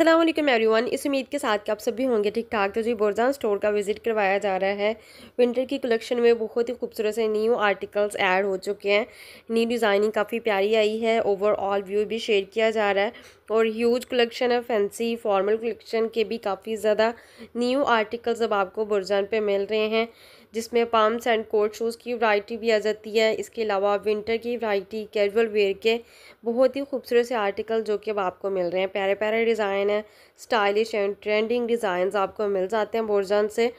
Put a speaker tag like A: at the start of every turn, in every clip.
A: Aslam everyone इस उम्मीद के साथ कि आप सभी होंगे ठीक ठाक तो जी बोरजान स्टोर का विज़िट करवाया जा रहा है विंटर की कलेक्शन में बहुत ही खूबसूरत से न्यू आर्टिकल्स ऐड हो चुके हैं न्यू डिज़ाइनिंग काफ़ी प्यारी आई है ओवरऑल व्यू भी शेयर किया जा रहा है और ह्यूज कलेक्शन है फैंसी फॉर्मल कलेक्शन के भी काफ़ी ज़्यादा न्यू आर्टिकल्स अब आपको बुरजान पर मिल रहे हैं जिसमें पाम्स एंड कोट शूज़ की वैरायटी भी आ जाती है इसके अलावा विंटर की वैरायटी कैजुअल वेयर के बहुत ही खूबसूरत से आर्टिकल जो कि अब आपको मिल रहे हैं प्यारे प्यारे डिज़ाइन है स्टाइलिश एंड ट्रेंडिंग डिज़ाइन आपको मिल जाते हैं बोर्जन से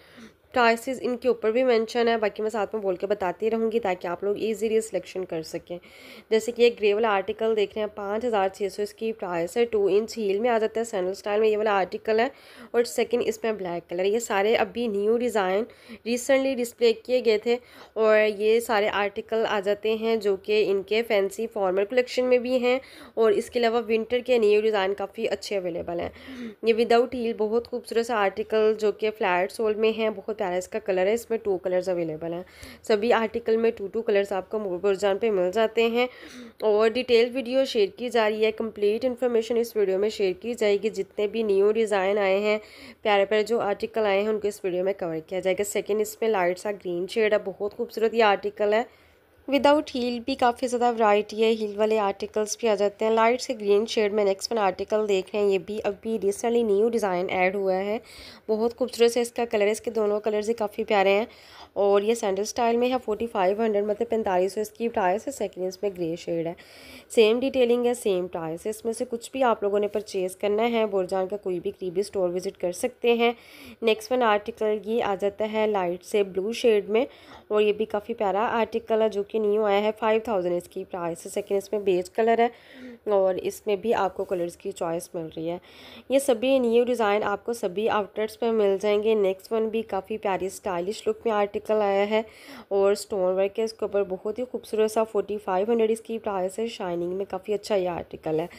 A: प्राइसेस इनके ऊपर भी मेंशन है बाकी मैं साथ में बोल के बताती रहूँगी ताकि आप लोग इजीली सिलेक्शन कर सकें जैसे कि ये ग्रे वाला आर्टिकल देख रहे हैं पाँच हज़ार छः सौ इसकी प्राइस है टू इंच हील में आ जाता है सैंडल स्टाइल में ये वाला आर्टिकल है और सेकेंड इसमें ब्लैक कलर ये सारे अभी न्यू डिज़ाइन रिसेंटली डिस्प्ले किए गए थे और ये सारे आर्टिकल आ जाते हैं जो कि इनके फैंसी फॉर्मल कलेक्शन में भी हैं और इसके अलावा विंटर के न्यू डिज़ाइन काफ़ी अच्छे अवेलेबल हैं ये विदाउट हील बहुत खूबसूरत सा आर्टिकल जो कि फ्लैट सोल में हैं बहुत प्यारा इसका कलर है इसमें टू कलर्स अवेलेबल हैं सभी आर्टिकल में टू टू कलर्स आपको मुरगुरजान पे मिल जाते हैं और डिटेल वीडियो शेयर की जा रही है कंप्लीट इन्फॉर्मेशन इस वीडियो में शेयर की जाएगी जितने भी न्यू डिज़ाइन आए हैं प्यारे प्यारे जो आर्टिकल आए हैं उनको इस वीडियो में कवर किया जाएगा सेकेंड इसमें लाइट सा ग्रीन शेड है बहुत खूबसूरत ये आर्टिकल है विदाउट हील भी काफ़ी ज़्यादा वैरायटी है हील वाले आर्टिकल्स भी आ जाते हैं लाइट से ग्रीन शेड में नेक्स्ट वन आर्टिकल देख रहे हैं ये भी अभी रिसेंटली न्यू डिज़ाइन ऐड हुआ है बहुत खूबसूरत है इसका कलर इसके दोनों कलर्स ही काफ़ी प्यारे हैं और ये सैंडल स्टाइल में है फोर्टी फाइव हंड्रेड मतलब पैंतालीस सौ इसकी टायर्स है सेकेंड इसमें ग्रे शेड है सेम डिटेलिंग है सेम टायर्स है इसमें से कुछ भी आप लोगों ने परचेज़ करना है बुरजान का कोई भी करीबी स्टोर विज़िट कर सकते हैं नेक्स्ट वन आर्टिकल ये आ जाता है लाइट से ब्लू शेड में और ये भी काफ़ी प्यारा आर्टिकल है जो कि न्यू आया है फाइव थाउजेंड इसकी प्राइस है सेकेंड इसमें बेज कलर है और इसमें भी आपको कलर्स की चॉइस मिल रही है ये सभी न्यू डिज़ाइन आपको सभी आउटलेट्स पर मिल जाएंगे नेक्स्ट वन भी काफ़ी प्यारी स्टाइलिश लुक में आर्टिकल आया है और स्टोन वर्क है इसके ऊपर बहुत ही खूबसूरत सा फोर्टी फाइव हंड्रेड इसकी प्राइस है शाइनिंग में काफ़ी अच्छा ये आर्टिकल है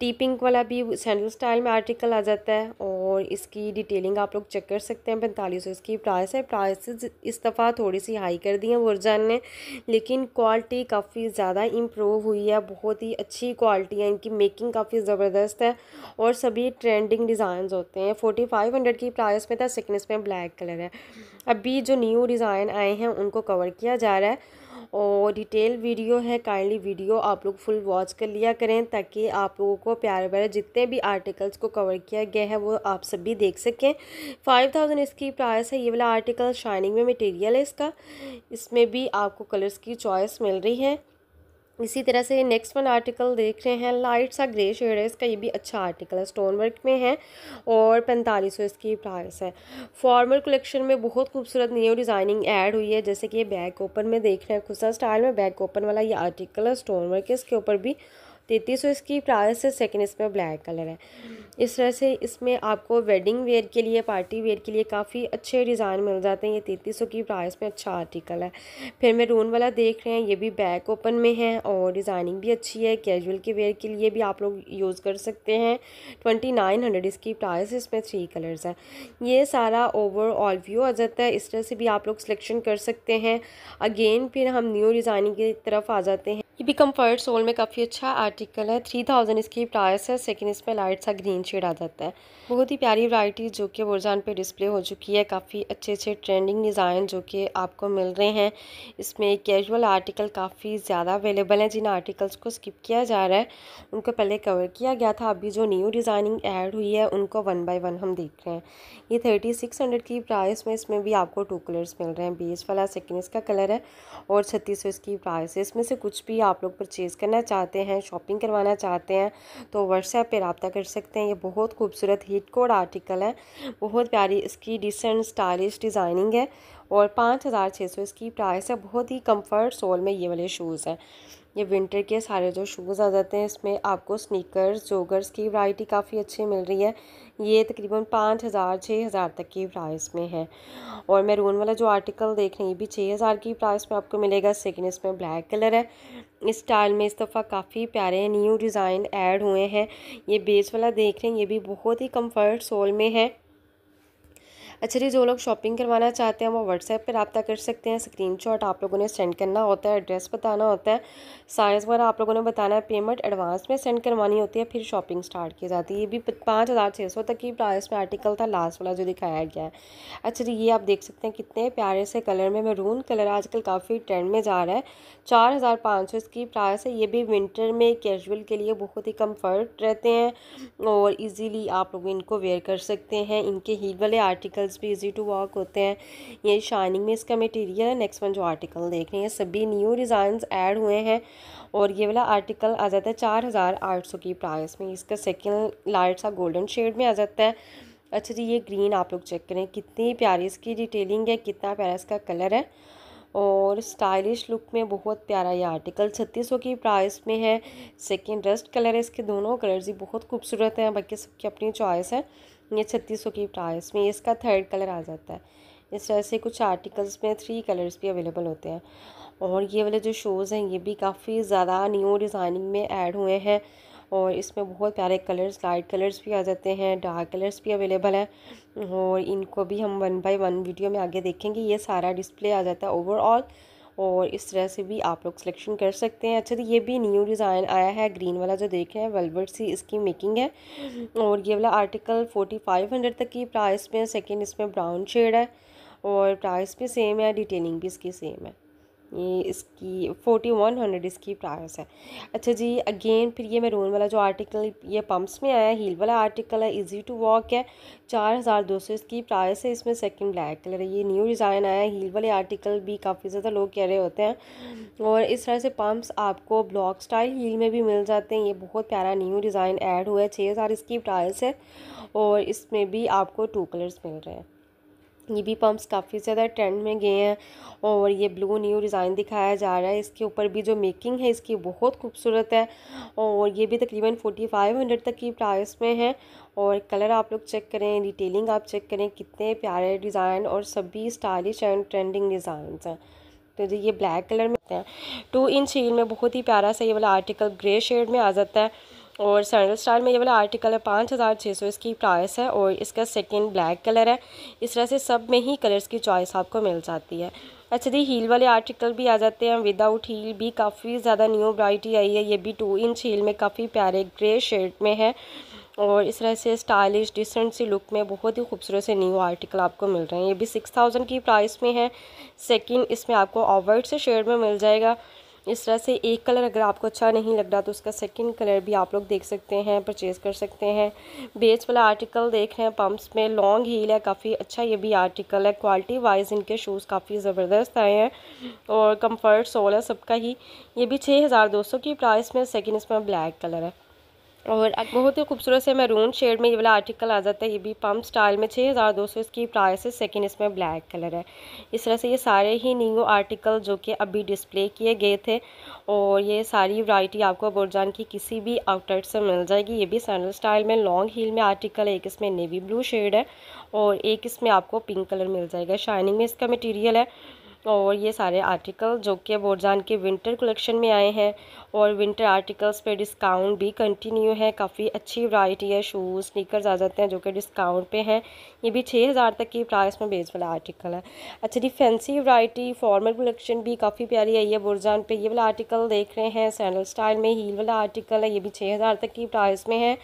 A: टी पिंक वाला भी सैंडल स्टाइल में आर्टिकल आ जाता है और इसकी डिटेलिंग आप लोग चेक कर सकते हैं पैंतालीस सौ इसकी प्राइस है प्राइस इस दफ़ा थोड़ी सी हाई कर दी है वर्जन ने लेकिन क्वालिटी काफ़ी ज़्यादा इम्प्रूव हुई है बहुत ही अच्छी क्वालिटी क्वालिटी है इनकी मेकिंग काफ़ी ज़बरदस्त है और सभी ट्रेंडिंग डिज़ाइन होते हैं फोर्टी फाइव हंड्रेड की प्राइस में था सिकनेस में ब्लैक कलर है अभी जो न्यू डिज़ाइन आए हैं उनको कवर किया जा रहा है और डिटेल वीडियो है काइंडली वीडियो आप लोग फुल वॉच कर लिया करें ताकि आप लोगों को प्यारे प्यारे जितने भी आर्टिकल्स को कवर किया गया है वो आप सभी देख सकें फाइव थाउजेंड इसकी प्राइस है ये वाला आर्टिकल शाइनिंग में मटेरियल है इसका इसमें भी आपको कलर्स की चॉइस मिल रही है इसी तरह से नेक्स्ट वन आर्टिकल देख रहे हैं लाइट सा ग्रे शेड है इसका ये भी अच्छा आर्टिकल है स्टोन वर्क में है और पैंतालीस सौ इसकी प्राइस है फॉर्मल कलेक्शन में बहुत खूबसूरत न्यू डिज़ाइनिंग ऐड हुई है जैसे कि ये बैक ओपन में देख रहे हैं खुशा स्टाइल में बैक ओपन वाला ये आर्टिकल है स्टोन वर्क है इसके ऊपर भी तैतीस सौ इसकी प्राइस है सेकेंड इसमें ब्लैक कलर है इस तरह से इसमें आपको वेडिंग वेयर के लिए पार्टी वेयर के लिए काफ़ी अच्छे डिज़ाइन मिल जाते हैं ये तैतीस सौ की प्राइस में अच्छा आर्टिकल है फिर मैं रोन वाला देख रहे हैं ये भी बैक ओपन में है और डिज़ाइनिंग भी अच्छी है कैजुअल के वेयर के लिए भी आप लोग यूज़ कर सकते हैं ट्वेंटी नाइन हंड्रेड इसकी प्राइस इसमें थ्री कलर्स है ये सारा ओवरऑल व्यू आ जाता है इस तरह से भी आप लोग सिलेक्शन कर सकते हैं अगेन फिर हम न्यू डिज़ाइनिंग की तरफ आ जाते हैं ये भी कम्फर्ट सोल में काफ़ी अच्छा आर्टिकल है थ्री थाउजेंड इसकी प्राइस है सेकंड इसमें लाइट सा ग्रीन शेड आ जाता है बहुत ही प्यारी वराइटी जो कि वर्जान पे डिस्प्ले हो चुकी है काफ़ी अच्छे अच्छे ट्रेंडिंग डिज़ाइन जो कि आपको मिल रहे हैं इसमें कैजुअल आर्टिकल काफ़ी ज़्यादा अवेलेबल हैं जिन आर्टिकल्स को स्किप किया जा रहा है उनको पहले कवर किया गया था अभी जो न्यू डिज़ाइनिंग एड हुई है उनको वन बाई वन हम देख रहे हैं ये थर्टी सिक्स हंड्रेड की प्राइस में इसमें भी आपको टू कलर्स मिल रहे हैं बेस वाला सेकेंड इसका कलर है और छत्तीस सौ इसकी प्राइस है इसमें से कुछ भी आप लोग परचेज़ करना चाहते हैं शॉपिंग करवाना चाहते हैं तो व्हाट्सएप पे रबता कर सकते हैं ये बहुत खूबसूरत हीट कोड आर्टिकल है बहुत प्यारी इसकी डिसेंट स्टाइलिश डिज़ाइनिंग है और पाँच हज़ार छः सौ इसकी प्राइस है बहुत ही कम्फर्ट सोल में ये वाले शूज़ हैं ये विंटर के सारे जो शूज़ आ जाते हैं इसमें आपको स्नीकर्स जोगर्स की वैरायटी काफ़ी अच्छी मिल रही है ये तकरीबन पाँच हज़ार छः हज़ार तक की प्राइस में है और मैरून वाला जो आर्टिकल देख रहे हैं ये भी छः हज़ार की प्राइस में आपको मिलेगा सेकेंड इसमें ब्लैक कलर है इस स्टाइल में इस दफ़ा काफ़ी प्यारे न्यू डिज़ाइन ऐड हुए हैं ये बेस वाला देख रहे हैं ये भी बहुत ही कम्फर्ट सोल में है अच्छा जी जो लोग शॉपिंग करवाना चाहते हैं वो व्हाट्सएप पर रबता कर सकते हैं स्क्रीन शॉट आप लोगों ने सेंड करना होता है एड्रेस बताना होता है साइज़ वगैरह आप लोगों ने बताना है पेमेंट एडवांस में सेंड करवानी होती है फिर शॉपिंग स्टार्ट की जाती है ये भी पाँच हज़ार छः सौ तक की प्राइस में आर्टिकल था लास्ट वाला जो दिखाया गया है अच्छा जी ये आप देख सकते हैं कितने प्यारे से कलर में मरून कलर आजकल काफ़ी ट्रेंड में जा रहा है चार हज़ार पाँच सौ इसकी प्राइस है ये भी विंटर में कैजुअल के लिए बहुत ही कम्फर्ट रहते हैं और ईजीली आप लोग इनको वेयर कर सकते हैं इनके हील वाले आर्टिकल आर्टिकल्स भी इजी टू वर्क होते हैं ये शाइनिंग में इसका मटेरियल है नेक्स्ट वन जो आर्टिकल देख रहे हैं सभी न्यू डिज़ाइन ऐड हुए हैं और ये वाला आर्टिकल आ जाता है चार हज़ार आठ सौ की प्राइस में इसका सेकेंड लाइट सा गोल्डन शेड में आ जाता है अच्छा जी ये ग्रीन आप लोग चेक करें कितनी प्यारी इसकी डिटेलिंग है कितना प्यारा इसका कलर है और स्टाइलिश लुक में बहुत प्यारा ये आर्टिकल छत्तीस सौ की प्राइस में है सेकेंड रस्ट कलर है इसके दोनों कलर्स ही बहुत खूबसूरत हैं बाकी सबकी अपनी चॉइस है ये छत्तीस सौ की प्राइस में इसका थर्ड कलर आ जाता है इस तरह से कुछ आर्टिकल्स में थ्री कलर्स भी अवेलेबल होते हैं और ये वाले जो शोज़ हैं ये भी काफ़ी ज़्यादा न्यू डिज़ाइनिंग में ऐड हुए हैं और इसमें बहुत प्यारे कलर्स लाइट कलर्स भी आ जाते हैं डार्क कलर्स भी अवेलेबल हैं और इनको भी हम वन बाय वन वीडियो में आगे देखेंगे ये सारा डिस्प्ले आ जाता है ओवरऑल और इस तरह से भी आप लोग सिलेक्शन कर सकते हैं अच्छा तो ये भी न्यू डिज़ाइन आया है ग्रीन वाला जो देखें हैं वेलवेट सी इसकी मेकिंग है और ये वाला आर्टिकल फोर्टी फाइव हंड्रेड तक की प्राइस में सेकेंड इसमें ब्राउन शेड है और प्राइस भी सेम है डिटेलिंग भी इसकी सेम है ये इसकी फोर्टी वन हंड्रेड इसकी प्राइस है अच्छा जी अगेन फिर ये मेरून वाला जो आर्टिकल ये पम्प्स में आया हील वाला आर्टिकल है इजी टू वॉक है चार हज़ार दो सौ इसकी प्राइस है इसमें सेकंड ब्लैक कलर है ये न्यू डिज़ाइन आया हील वाले आर्टिकल भी काफ़ी ज़्यादा लोग कह रहे होते हैं और इस तरह से पम्प्स आपको ब्लॉक स्टाइल हील में भी मिल जाते हैं ये बहुत प्यारा न्यू डिज़ाइन ऐड हुआ है छः हज़ार इसकी प्राइस है और इसमें भी आपको टू कलर्स मिल रहे हैं ये भी पम्प्स काफ़ी ज़्यादा ट्रेंड में गए हैं और ये ब्लू न्यू डिज़ाइन दिखाया जा रहा है इसके ऊपर भी जो मेकिंग है इसकी बहुत खूबसूरत है और ये भी तकरीबन फोर्टी फाइव हंड्रेड तक की प्राइस में है और कलर आप लोग चेक करें डिटेलिंग आप चेक करें कितने प्यारे डिज़ाइन और सभी स्टाइलिश एंड ट्रेंडिंग डिज़ाइन हैं तो जी ये ब्लैक कलर में हैं टू इंच हील में बहुत ही प्यारा सा ये वाला आर्टिकल ग्रे शेड में आ जाता है और सैंडल स्टाइल में ये वाला आर्टिकल है पाँच हज़ार छः सौ इसकी प्राइस है और इसका सेकंड ब्लैक कलर है इस तरह से सब में ही कलर्स की चॉइस आपको मिल जाती है अच्छा जी हील वाले आर्टिकल भी आ जाते हैं विदाउट हील भी काफ़ी ज़्यादा न्यू वराइटी आई है ये भी टू इंच हील में काफ़ी प्यारे ग्रे शेड में है और इस तरह से स्टाइलिश डिसेंट सी लुक में बहुत ही खूबसूरत से न्यू आर्टिकल आपको मिल रहे हैं ये भी सिक्स थाउजेंड की प्राइस में है सेकंड इसमें आपको ऑवर्ड से शेड में मिल जाएगा इस तरह से एक कलर अगर आपको अच्छा नहीं लग रहा तो उसका सेकंड कलर भी आप लोग देख सकते हैं परचेज़ कर सकते हैं बेस वाला आर्टिकल देख रहे हैं पम्प्स में लॉन्ग हील है काफ़ी अच्छा ये भी आर्टिकल है क्वालिटी वाइज इनके शूज़ काफ़ी ज़बरदस्त आए हैं और कम्फर्ट सोल है सबका ही ये भी छः की प्राइस में सेकेंड इसमें ब्लैक कलर है और बहुत ही खूबसूरत से मैरून शेड में ये वाला आर्टिकल आ जाता है ये भी पम्प स्टाइल में छः हज़ार दो सौ इसकी प्राइस है सेकेंड इसमें ब्लैक कलर है इस तरह से ये सारे ही न्यू आर्टिकल जो कि अभी डिस्प्ले किए गए थे और ये सारी वैरायटी आपको बोरजान की किसी भी आउटलेट से मिल जाएगी ये भी सैंडल स्टाइल में लॉन्ग हील में आर्टिकल है एक इसमें नेवी ब्लू शेड है और एक इसमें आपको पिंक कलर मिल जाएगा शाइनिंग में इसका मटीरियल है और तो ये सारे आर्टिकल जो कि बोरजान के विंटर कलेक्शन में आए हैं और विंटर आर्टिकल्स पे डिस्काउंट भी कंटिन्यू है काफ़ी अच्छी वैरायटी है शूज़ स्नीकर्स आ जाते हैं जो कि डिस्काउंट पे हैं ये भी छः हज़ार तक की प्राइस में बेच वाला आर्टिकल है अच्छा जी फैंसी वैरायटी फॉर्मल कलेक्शन भी काफ़ी प्यारी आई ये बुरजान पर ये वाला आर्टिकल देख रहे हैं सैंडल स्टाइल में हील वाला आर्टिकल है ये भी छः तक की प्राइस में है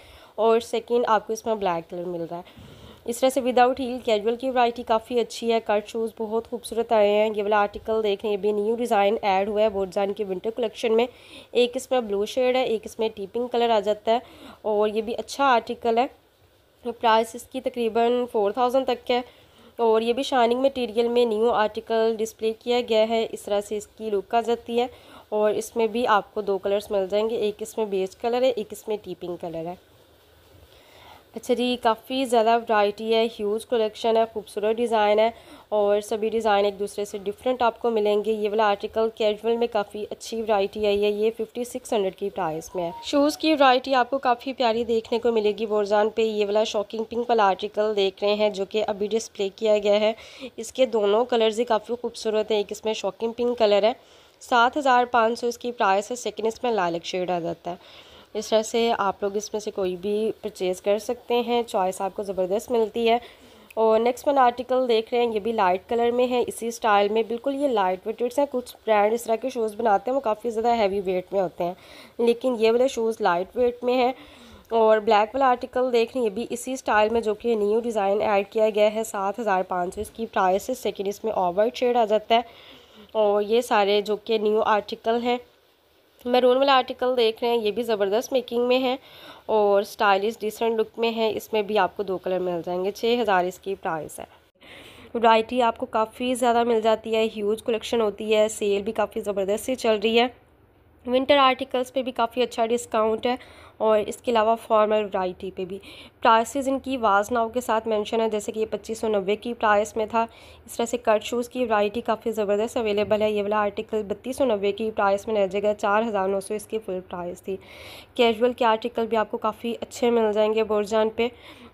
A: और सेकेंड आपको इसमें ब्लैक कलर मिल रहा है इस तरह से विदाउट हील कैजुअल की वैरायटी काफ़ी अच्छी है कट शूज़ बहुत खूबसूरत आए हैं ये वाला आर्टिकल देखें ये भी न्यू डिज़ाइन ऐड हुआ है बोर्डजान के विंटर कलेक्शन में एक इसमें ब्लू शेड है एक इसमें टीपिंग कलर आ जाता है और ये भी अच्छा आर्टिकल है प्राइस इसकी तकरीबन फोर थाउजेंड तक है और ये भी शाइनिंग मटीरियल में न्यू आर्टिकल डिस्प्ले किया गया है इस तरह से इसकी लुक आ जाती है और इसमें भी आपको दो कलर्स मिल जाएंगे एक इसमें बेज कलर है एक इसमें टीपिंग कलर है अच्छा जी काफ़ी ज़्यादा वैरायटी है ह्यूज कलेक्शन है खूबसूरत डिज़ाइन है और सभी डिज़ाइन एक दूसरे से डिफरेंट आपको मिलेंगे ये वाला आर्टिकल कैजुअल में काफ़ी अच्छी वैरायटी आई है ये फिफ्टी सिक्स हंड्रेड की प्राइस में है शूज़ की वैरायटी आपको काफ़ी प्यारी देखने को मिलेगी बोरजान पे ये वाला शॉकिंग पिंक वाला आर्टिकल देख रहे हैं जो कि अभी डिस्प्ले किया गया है इसके दोनों कलर्स ही काफ़ी खूबसूरत हैं एक इसमें शॉकिंग पिंक कलर है सात हज़ार पाँच सौ इसकी प्राइस है सेकेंड इसमें लालक शेड आ जाता है इस तरह से आप लोग इसमें से कोई भी परचेज़ कर सकते हैं चॉइस आपको ज़बरदस्त मिलती है और नेक्स्ट वन आर्टिकल देख रहे हैं ये भी लाइट कलर में है इसी स्टाइल में बिल्कुल ये लाइट वेटेड्स हैं कुछ ब्रांड इस तरह के शूज़ बनाते हैं वो काफ़ी ज़्यादा हैवी वेट में होते हैं लेकिन ये वाले शूज़ लाइट वेट में हैं और ब्लैक वाला आर्टिकल देख रहे हैं ये भी इसी स्टाइल में जो कि न्यू डिज़ाइन ऐड किया गया है सात हज़ार पाँच सौ इसकी प्राइस है सेकेंड इसमें ओवर शेड आ जाता है और ये सारे जो कि न्यू आर्टिकल हैं मेरून वाला आर्टिकल देख रहे हैं ये भी ज़बरदस्त मेकिंग में है और स्टाइलिश डिसेंट लुक में है इसमें भी आपको दो कलर मिल जाएंगे छः हज़ार इसकी प्राइस है वाइटी आपको काफ़ी ज़्यादा मिल जाती है ह्यूज कलेक्शन होती है सेल भी काफ़ी ज़बरदस्त से चल रही है विंटर आर्टिकल्स पे भी काफ़ी अच्छा डिस्काउंट है और इसके अलावा फॉर्मल वाइटी पे भी प्राइसेस इनकी वाज नाव के साथ मेंशन है जैसे कि ये पच्चीस सौ नब्बे की प्राइस में था इस तरह से कट शूज़ की वाइटी काफ़ी ज़बरदस्त अवेलेबल है ये वाला आर्टिकल बत्तीस सौ नब्बे की प्राइस में रह जाएगा चार हज़ार नौ सौ इसकी फुल प्राइस थी कैजुअल के आर्टिकल भी आपको काफ़ी अच्छे मिल जाएंगे बोरजान पर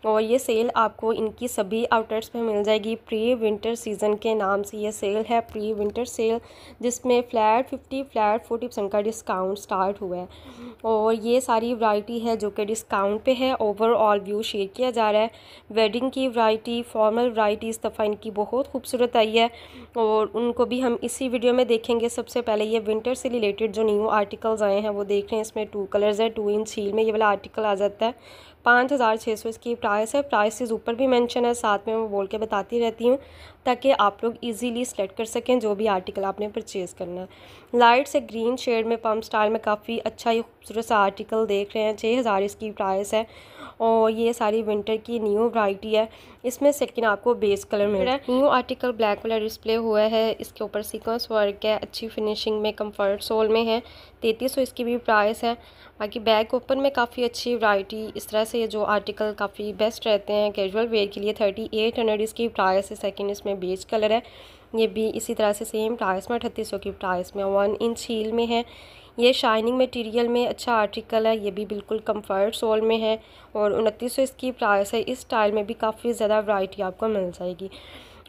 A: और ये सेल आपको इनकी सभी आउटलेट्स पे मिल जाएगी प्री विंटर सीज़न के नाम से ये सेल है प्री विंटर सेल जिसमें flat fifty flat forty percent का डिस्काउंट स्टार्ट हुआ है और ये सारी वैरायटी है जो कि डिस्काउंट पे है ओवरऑल व्यू शेयर किया जा रहा है वेडिंग की वैरायटी फॉर्मल वैरायटी इस दफ़ा इनकी बहुत खूबसूरत आई है और उनको भी हम इसी वीडियो में देखेंगे सबसे पहले ये विंटर से रिलेटेड जो न्यू आर्टिकल्स आए हैं वो देख रहे हैं इसमें टू कलर्स है टू इंच हील में ये वाला आर्टिकल आ जाता है पाँच हज़ार छः सौ इसकी प्राइस है प्राइसेस ऊपर भी मेंशन है साथ में मैं बोल के बताती रहती हूँ ताकि आप लोग इजीली सेलेक्ट कर सकें जो भी आर्टिकल आपने परचेज़ करना है लाइट से ग्रीन शेड में पम्प स्टाइल में काफ़ी अच्छा ही खूबसूरत सा आर्टिकल देख रहे हैं छः हज़ार इसकी प्राइस है और ये सारी विंटर की न्यू वराइटी है इसमें सेकेंड आपको बेस कलर मिल रहा है new article black colour display हुआ है इसके ऊपर सिक्वेंस वर्क है अच्छी फिनिशिंग में कम्फर्ट सोल में है तैतीस सौ इसकी भी प्राइस है बाकी बैक ओपन में काफ़ी अच्छी वराइटी इस तरह से जो आर्टिकल काफ़ी बेस्ट रहते हैं कैजुअल वेयर के लिए थर्टी एट हंड्रेड इसकी प्राइस है सेकेंड इसमें बेज कलर है ये भी इसी तरह से सेम प्राइस में अठतीस सौ की प्राइस में वन इंच हील में है ये शाइनिंग मटेरियल में अच्छा आर्टिकल है ये भी बिल्कुल कंफर्ट सोल में है और उनतीस सौ इसकी प्राइस है इस स्टाइल में भी काफ़ी ज़्यादा वैरायटी आपको मिल जाएगी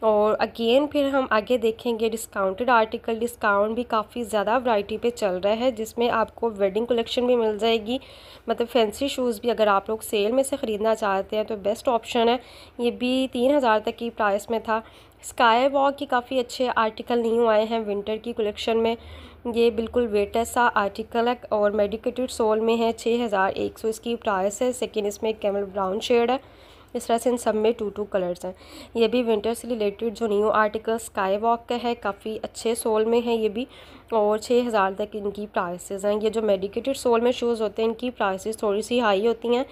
A: और अगेन फिर हम आगे देखेंगे डिस्काउंटेड आर्टिकल डिस्काउंट भी काफ़ी ज़्यादा वैरायटी पे चल रहा है जिसमें आपको वेडिंग कलेक्शन भी मिल जाएगी मतलब फैंसी शूज़ भी अगर आप लोग सेल में से ख़रीदना चाहते हैं तो बेस्ट ऑप्शन है ये भी तीन हज़ार तक की प्राइस में था स्काई वॉक की काफ़ी अच्छे आर्टिकल न्यू आए हैं विंटर की कलेक्शन में ये बिल्कुल वेटेस्ट सा आर्टिकल है और मेडिकेटेड सोल में है छः हज़ार एक सौ इसकी प्राइस है सेकेंड इसमें कैमल ब्राउन शेड है इस तरह से इन सब में टू टू कलर्स हैं ये भी विंटर से रिलेटेड जो न्यू आर्टिकल स्काई वॉक का है काफ़ी अच्छे सोल में है ये भी और छः हज़ार तक इनकी प्राइसेस हैं ये जो मेडिकेटेड सोल में शूज़ होते हैं इनकी प्राइसेस थोड़ी सी हाई होती हैं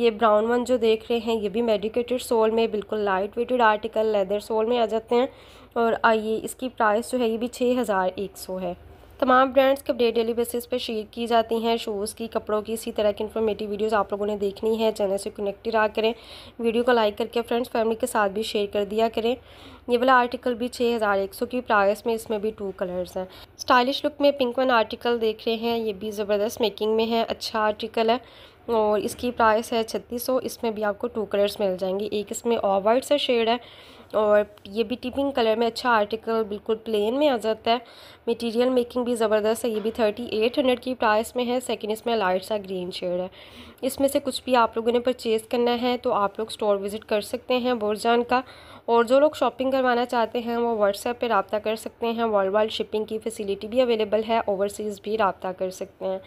A: ये ब्राउन वन जो देख रहे हैं ये भी मेडिकेटेड सोल में बिल्कुल light weighted article leather sole में आ जाते हैं और आइए इसकी प्राइस जो है ये भी छः हज़ार एक सौ है तमाम ब्रांड्स के अपडेट डेली बेसिस पर शेयर की जाती हैं शूज़ की कपड़ों की इसी तरह की इन्फॉर्मेटिव वीडियोस आप लोगों ने देखनी है चैनल से कनेक्टेड रहा करें वीडियो को लाइक करके फ्रेंड्स फैमिली के साथ भी शेयर कर दिया करें ये वाला आर्टिकल भी छः हज़ार एक सौ की प्राइस में इसमें भी टू कलर्स हैं स्टाइलिश लुक में पिंक वन आर्टिकल देख रहे हैं ये भी ज़बरदस्त मेकिंग में है अच्छा आर्टिकल है और इसकी प्राइस है छत्तीस सौ इसमें भी आपको टू कलर्स मिल जाएंगे एक इसमें ऑफ वाइट सा शेड है और ये भी टिपिंग कलर में अच्छा आर्टिकल बिल्कुल प्लेन में आ जाता है मटेरियल मेकिंग भी ज़बरदस्त है ये भी थर्टी एट हंड्रेड की प्राइस में है सेकंड इसमें लाइट सा ग्रीन शेड है इसमें से कुछ भी आप लोगों ने परचेज़ करना है तो आप लोग स्टोर विज़िट कर सकते हैं बोरजान का और जो लोग शॉपिंग करवाना चाहते हैं वो व्हाट्सएप पर रबता कर सकते हैं वर्ल्ड वाइड शिपिंग की फैसिलिटी भी अवेलेबल है ओवरसीज़ भी रबता कर सकते हैं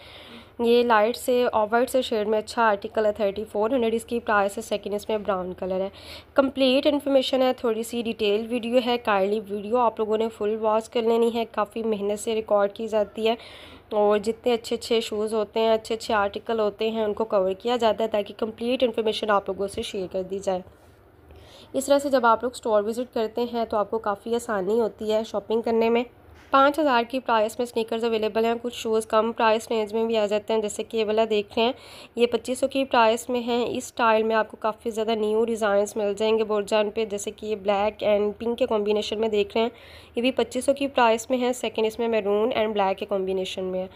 A: ये लाइट से ऑफ वाइट से शेड में अच्छा आर्टिकल है थर्टी फोर हंड्रेड इसकी प्राइस है सेकेंड इसमें ब्राउन कलर है कंप्लीट इन्फॉर्मेशन है थोड़ी सी डिटेल वीडियो है काइंडली वीडियो आप लोगों ने फुल वॉच कर लेनी है काफ़ी मेहनत से रिकॉर्ड की जाती है और जितने अच्छे अच्छे शूज़ होते हैं अच्छे अच्छे आर्टिकल होते हैं उनको कवर किया जाता है ताकि कम्प्लीट इन्फॉर्मेशन आप लोगों से शेयर कर दी जाए इस तरह से जब आप लोग स्टोर विज़िट करते हैं तो आपको काफ़ी आसानी होती है शॉपिंग करने में पाँच हज़ार की प्राइस में स्नीकर्स अवेलेबल हैं कुछ शूज़ कम प्राइस रेंज में भी आ जाते हैं जैसे कि ये वाला देख रहे हैं ये पच्चीस सौ की प्राइस में है इस स्टाइल में आपको काफ़ी ज़्यादा न्यू डिज़ाइंस मिल जाएंगे बोर्जान पे जैसे कि ये ब्लैक एंड पिंक के कॉम्बिनेशन में देख रहे हैं ये भी पच्चीस सौ की प्राइस में है सेकेंड इसमें मैरून एंड ब्लैक के कॉम्बिनेशन में है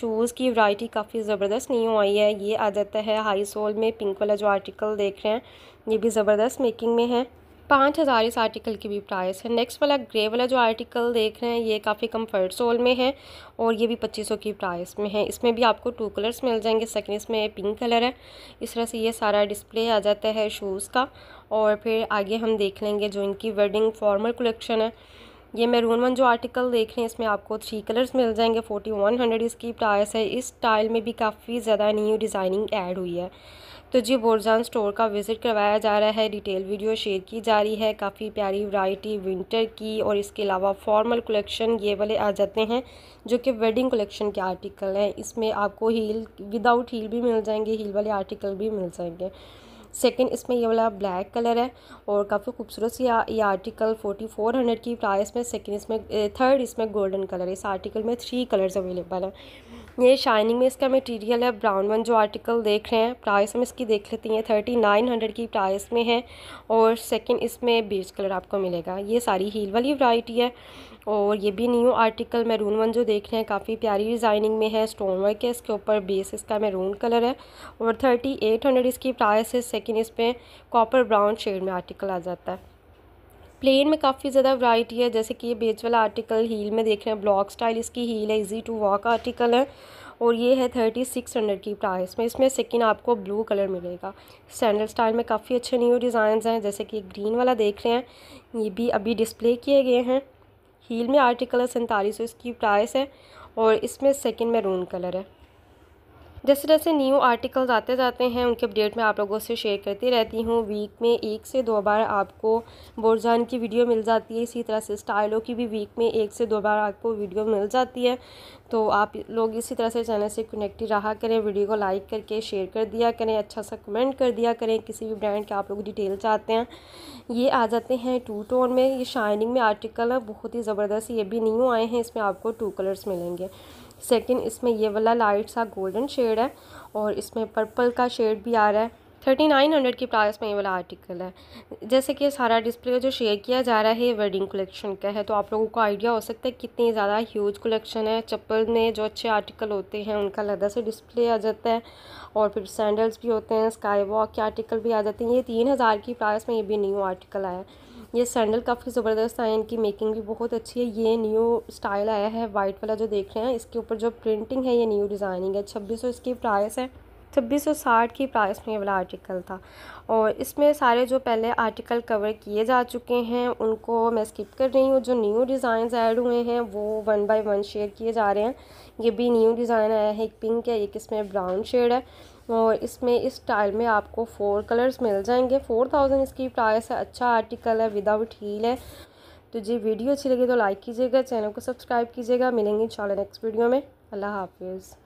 A: शूज़ की वराइटी काफ़ी ज़बरदस्त न्यू आई है ये आ जाता है हाई सोल में पिंक वाला जो आर्टिकल देख रहे हैं ये भी ज़बरदस्त मेकिंग में है पाँच हज़ार इस आर्टिकल की भी प्राइस है नेक्स्ट वाला ग्रे वाला जो आर्टिकल देख रहे हैं ये काफ़ी कम्फर्ट सोल में है और ये भी पच्चीस सौ की प्राइस में है इसमें भी आपको टू कलर्स मिल जाएंगे सेकेंड इसमें पिंक कलर है इस तरह से ये सारा डिस्प्ले आ जाता है शूज़ का और फिर आगे हम देख लेंगे जो इनकी वेडिंग फॉर्मल कलेक्शन है ये मैरून वन जो आर्टिकल देख रहे हैं इसमें आपको थ्री कलर्स मिल जाएंगे फोर्टी वन हंड्रेड इसकी प्राइस है इस स्टाइल में भी काफ़ी ज़्यादा न्यू डिज़ाइनिंग ऐड हुई है तो जी बोरजान स्टोर का विज़िट करवाया जा रहा है डिटेल वीडियो शेयर की जा रही है काफ़ी प्यारी वैरायटी विंटर की और इसके अलावा फॉर्मल कलेक्शन ये वाले आ जाते हैं जो कि वेडिंग कलेक्शन के आर्टिकल हैं इसमें आपको हील विदाउट हील भी मिल जाएंगे हील वाले आर्टिकल भी मिल जाएंगे सेकेंड इसमें ये वाला ब्लैक कलर है और काफ़ी खूबसूरत सी ये आर्टिकल फोर्टी फोर हंड्रेड की प्राइस में सेकेंड इसमें थर्ड इसमें गोल्डन कलर है इस आर्टिकल में थ्री कलर्स अवेलेबल हैं ये शाइनिंग में इसका मटेरियल है ब्राउन वन जो आर्टिकल देख रहे हैं प्राइस हम इसकी देख लेती हैं थर्टी नाइन हंड्रेड की प्राइस में है और सेकंड इसमें बेज कलर आपको मिलेगा ये सारी हील वाली वैरायटी है और ये भी न्यू आर्टिकल मैरून वन जो देख रहे हैं काफ़ी प्यारी डिज़ाइनिंग में है स्टोन वर्क है इसके ऊपर बेस इसका मैरून कलर है और थर्टी एट हंड्रेड इसकी प्राइस है सेकेंड इस पर कॉपर ब्राउन शेड में आर्टिकल आ जाता है प्लेन में काफ़ी ज़्यादा वैरायटी है जैसे कि ये बेच वाला आर्टिकल हील में देख रहे हैं ब्लॉक स्टाइल इसकी हील है इजी टू वॉक आर्टिकल है और ये है थर्टी सिक्स हंड्रेड की प्राइस में इसमें सेकेंड आपको ब्लू कलर मिलेगा सैंडल स्टाइल में काफ़ी अच्छे न्यू डिज़ाइन हैं जैसे कि ग्रीन वाला देख रहे हैं ये भी अभी डिस्प्ले किए गए हैं हील में आर्टिकल है सैंतालीस इसकी प्राइस है और इसमें सेकेंड मैरून कलर है जैसे जैसे न्यू आर्टिकल्स आते जाते हैं उनके अपडेट में आप लोगों से शेयर करती रहती हूँ वीक में एक से दो बार आपको बोरजान की वीडियो मिल जाती है इसी तरह से स्टाइलों की भी वीक में एक से दो बार आपको वीडियो मिल जाती है तो आप लोग इसी तरह से चैनल से कनेक्ट रहा करें वीडियो को लाइक करके शेयर कर दिया करें अच्छा सा कमेंट कर दिया करें किसी भी ब्रांड के आप लोग डिटेल चाहते हैं ये आ जाते हैं टू टोन में ये शाइनिंग में आर्टिकल है बहुत ही ज़बरदस्त ये भी न्यू आए हैं इसमें आपको टू कलर्स मिलेंगे सेकेंड इसमें ये वाला लाइट सा गोल्डन शेड है और इसमें पर्पल का शेड भी आ रहा है थर्टी नाइन हंड्रेड की प्राइस में ये वाला आर्टिकल है जैसे कि सारा डिस्प्ले जो शेयर किया जा रहा है ये वेडिंग कलेक्शन का है तो आप लोगों को आइडिया हो सकता है कितनी ज़्यादा ह्यूज कलेक्शन है चप्पल में जो अच्छे आर्टिकल होते हैं उनका लदा से डिस्प्ले आ जाता है और फिर सैंडल्स भी होते हैं स्काई वॉक के आर्टिकल भी आ जाते हैं ये तीन हज़ार की प्राइस में ये भी न्यू आर्टिकल आया है ये सैंडल काफ़ी ज़बरदस्त है इनकी मेकिंग भी बहुत अच्छी है ये न्यू स्टाइल आया है वाइट वाला जो देख रहे हैं इसके ऊपर जो प्रिंटिंग है ये न्यू डिज़ाइनिंग है छब्बीस इसकी प्राइस है छब्बीस सौ साठ की प्राइस में ये वाला आर्टिकल था और इसमें सारे जो पहले आर्टिकल कवर किए जा चुके हैं उनको मैं स्किप कर रही हूँ जो न्यू डिज़ाइन ऐड हुए हैं वो वन बाय वन शेयर किए जा रहे हैं ये भी न्यू डिज़ाइन आया है एक पिंक है एक इसमें ब्राउन शेड है और इसमें इस टाइल में आपको फोर कलर्स मिल जाएंगे फोर थाउजेंड इसकी प्राइस है अच्छा आर्टिकल है विदाउट हील है तो जी वीडियो अच्छी लगी तो लाइक कीजिएगा चैनल को सब्सक्राइब कीजिएगा मिलेंगे इंशाल्लाह नेक्स्ट वीडियो में अल्लाह हाफिज़